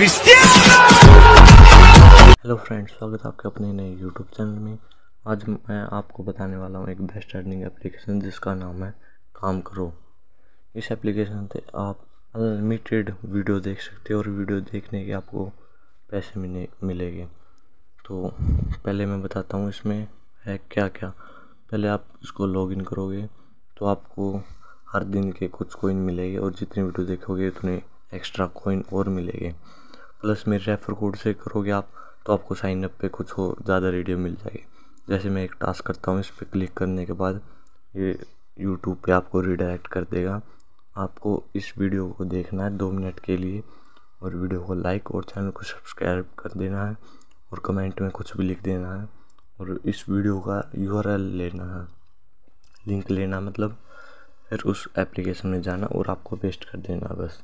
hello friends स्वागत है आपके अपने नए यूट्यूब चैनल में आज मैं आपको बताने वाला हूँ एक बेस्ट अर्निंग एप्लीकेशन जिसका नाम है काम करो इस एप्लीकेशन से आप अनलिमिटेड वीडियो देख सकते हो और वीडियो देखने के आपको पैसे मिले मिलेंगे तो पहले मैं बताता हूँ इसमें है क्या क्या पहले आप इसको लॉगिन करोगे तो आपको हर दिन के कुछ कोइन मिलेंगे और जितनी वीडियो देखोगे उतने एक्स्ट्रा कोइन और मिलेंगे प्लस मेरे रेफ़र कोड से करोगे आप तो आपको साइन अप पे कुछ हो ज़्यादा रेडियो मिल जाएगी जैसे मैं एक टास्क करता हूँ इस पर क्लिक करने के बाद ये यूट्यूब पे आपको रिडायरेक्ट कर देगा आपको इस वीडियो को देखना है दो मिनट के लिए और वीडियो को लाइक और चैनल को सब्सक्राइब कर देना है और कमेंट में कुछ भी लिख देना है और इस वीडियो का यू लेना है लिंक लेना मतलब फिर उस एप्लीकेशन में जाना और आपको पेस्ट कर देना बस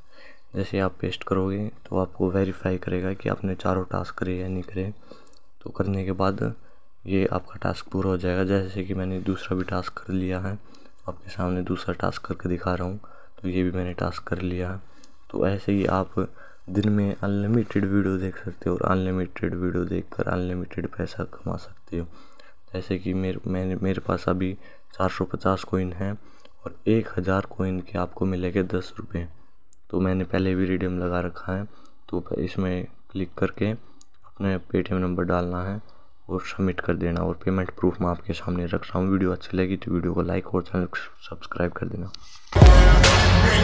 जैसे आप पेस्ट करोगे तो आपको वेरीफाई करेगा कि आपने चारों टास्क करे या नहीं करे तो करने के बाद ये आपका टास्क पूरा हो जाएगा जैसे कि मैंने दूसरा भी टास्क कर लिया है आपके सामने दूसरा टास्क करके दिखा रहा हूँ तो ये भी मैंने टास्क कर लिया है तो ऐसे ही आप दिन में अनलिमिटेड वीडियो देख सकते हो और अनलिमिटेड वीडियो कर अनलिमिटेड पैसा कमा सकते हो जैसे कि मेरे मैंने मेरे पास अभी चार सौ पचास कोइन है और एक हज़ार कोइन के आपको मिलेंगे दस रुपये तो मैंने पहले भी रिडीम लगा रखा है तो इसमें क्लिक करके अपने पेटीएम नंबर डालना है और सबमिट कर देना और पेमेंट प्रूफ मैं आपके सामने रख रहा हूँ वीडियो अच्छी लगी तो वीडियो को लाइक और चैनल सब्सक्राइब कर देना